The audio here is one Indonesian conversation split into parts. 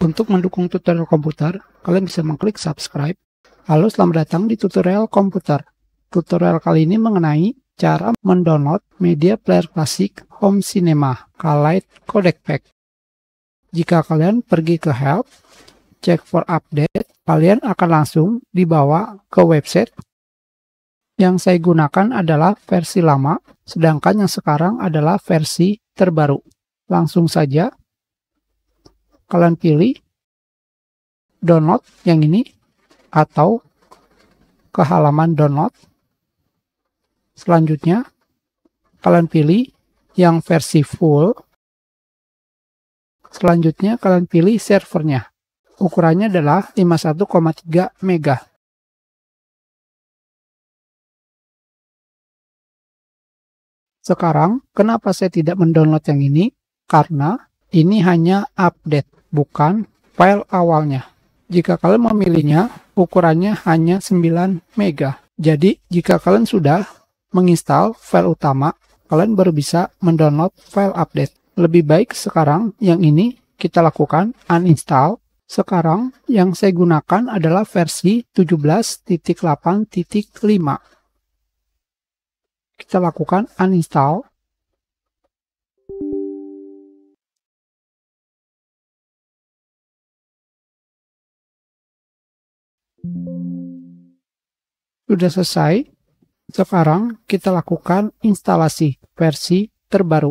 Untuk mendukung tutorial komputer, kalian bisa mengklik subscribe. Halo, selamat datang di tutorial komputer. Tutorial kali ini mengenai cara mendownload media player klasik Home Cinema Kalite Codec Pack. Jika kalian pergi ke help, check for update, kalian akan langsung dibawa ke website yang saya gunakan adalah versi lama, sedangkan yang sekarang adalah versi terbaru. Langsung saja kalian pilih download yang ini atau ke halaman download. Selanjutnya, kalian pilih yang versi full. Selanjutnya, kalian pilih servernya. Ukurannya adalah 51,3 mega. Sekarang, kenapa saya tidak mendownload yang ini? Karena ini hanya update bukan file awalnya. Jika kalian memilihnya, ukurannya hanya 9 MB. Jadi, jika kalian sudah menginstal file utama, kalian baru bisa mendownload file update. Lebih baik sekarang yang ini kita lakukan uninstall. Sekarang yang saya gunakan adalah versi 17.8.5. Kita lakukan uninstall. Sudah selesai. Sekarang kita lakukan instalasi versi terbaru.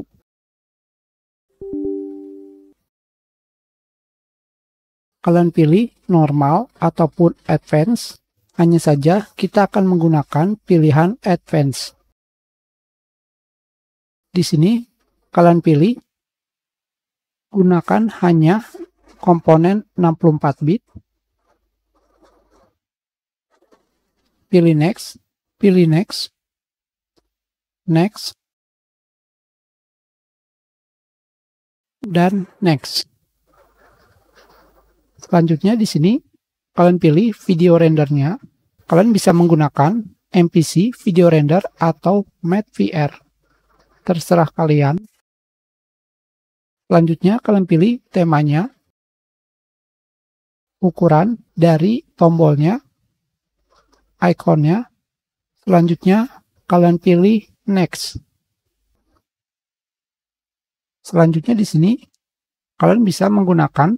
Kalian pilih normal ataupun advance. Hanya saja kita akan menggunakan pilihan advance. Di sini kalian pilih gunakan hanya komponen 64 bit pilih next, pilih next, next, dan next. Selanjutnya di sini kalian pilih video rendernya. Kalian bisa menggunakan MPC video render atau Matte VR. Terserah kalian. Selanjutnya kalian pilih temanya, ukuran dari tombolnya, ikonnya. Selanjutnya, kalian pilih next. Selanjutnya di sini, kalian bisa menggunakan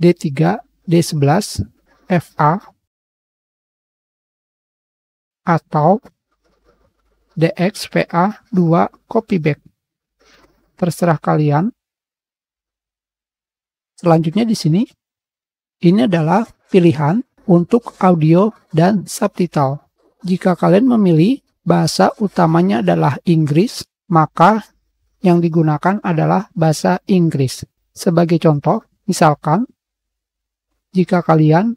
D3, D11, FA, atau DXVA2 back Terserah kalian. Selanjutnya di sini, ini adalah pilihan untuk audio dan subtitle. Jika kalian memilih bahasa utamanya adalah Inggris, maka yang digunakan adalah bahasa Inggris. Sebagai contoh, misalkan jika kalian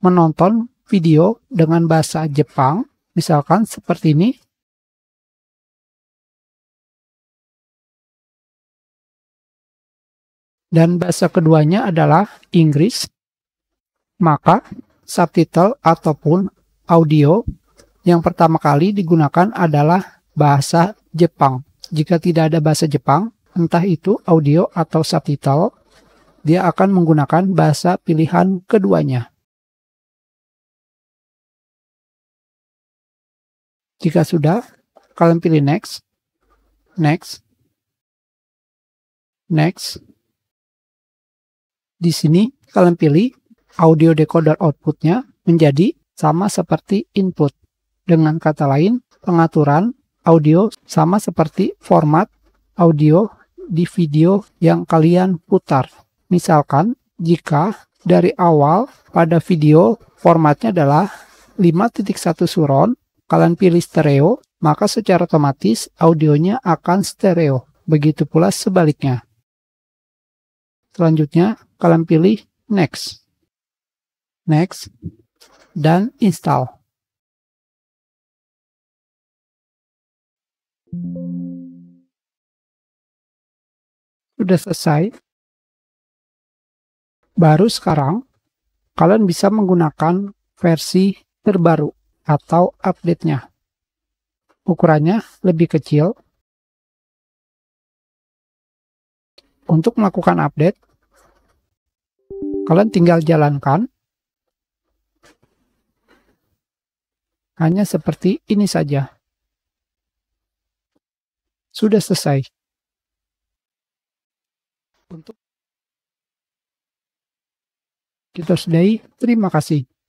menonton video dengan bahasa Jepang, misalkan seperti ini, dan bahasa keduanya adalah Inggris, maka subtitle ataupun audio yang pertama kali digunakan adalah bahasa Jepang. Jika tidak ada bahasa Jepang, entah itu audio atau subtitle, dia akan menggunakan bahasa pilihan keduanya. Jika sudah, kalian pilih next, next, next. Di sini kalian pilih audio decoder outputnya menjadi sama seperti input. Dengan kata lain, pengaturan audio sama seperti format audio di video yang kalian putar. Misalkan, jika dari awal pada video formatnya adalah 5.1 surround, kalian pilih stereo, maka secara otomatis audionya akan stereo. Begitu pula sebaliknya. Selanjutnya, kalian pilih next next, dan install. Sudah selesai. Baru sekarang, kalian bisa menggunakan versi terbaru atau update-nya. Ukurannya lebih kecil. Untuk melakukan update, kalian tinggal jalankan Hanya seperti ini saja. Sudah selesai. Untuk kita sudahi, terima kasih.